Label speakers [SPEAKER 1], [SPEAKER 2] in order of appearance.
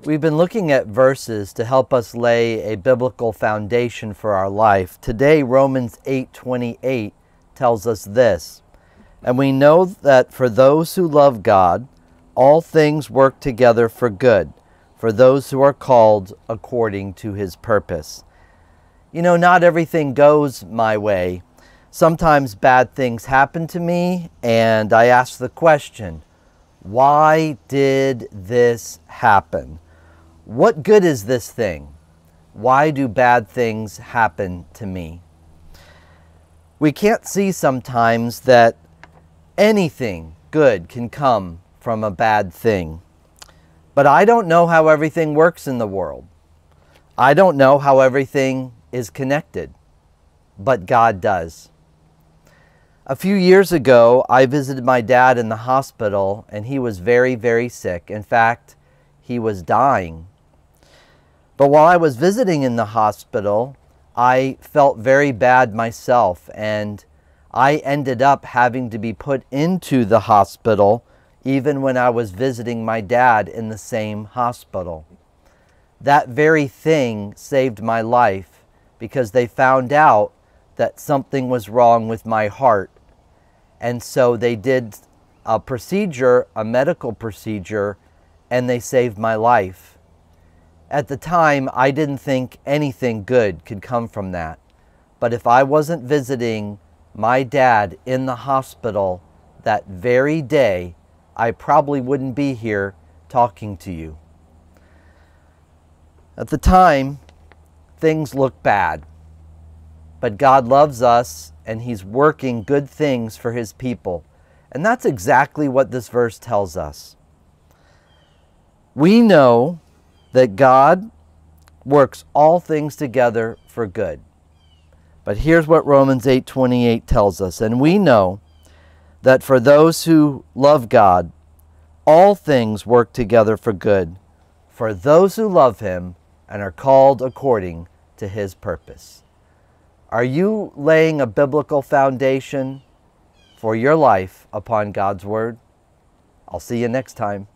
[SPEAKER 1] We've been looking at verses to help us lay a biblical foundation for our life. Today Romans 8:28 tells us this. And we know that for those who love God, all things work together for good, for those who are called according to his purpose you know, not everything goes my way. Sometimes bad things happen to me, and I ask the question, why did this happen? What good is this thing? Why do bad things happen to me? We can't see sometimes that anything good can come from a bad thing. But I don't know how everything works in the world. I don't know how everything is connected, but God does. A few years ago, I visited my dad in the hospital and he was very, very sick. In fact, he was dying. But while I was visiting in the hospital, I felt very bad myself and I ended up having to be put into the hospital even when I was visiting my dad in the same hospital. That very thing saved my life because they found out that something was wrong with my heart. And so they did a procedure, a medical procedure, and they saved my life. At the time, I didn't think anything good could come from that. But if I wasn't visiting my dad in the hospital that very day, I probably wouldn't be here talking to you. At the time, things look bad. But God loves us and He's working good things for His people. And that's exactly what this verse tells us. We know that God works all things together for good. But here's what Romans 8:28 tells us, and we know that for those who love God, all things work together for good, for those who love him and are called according to his purpose. Are you laying a biblical foundation for your life upon God's word? I'll see you next time.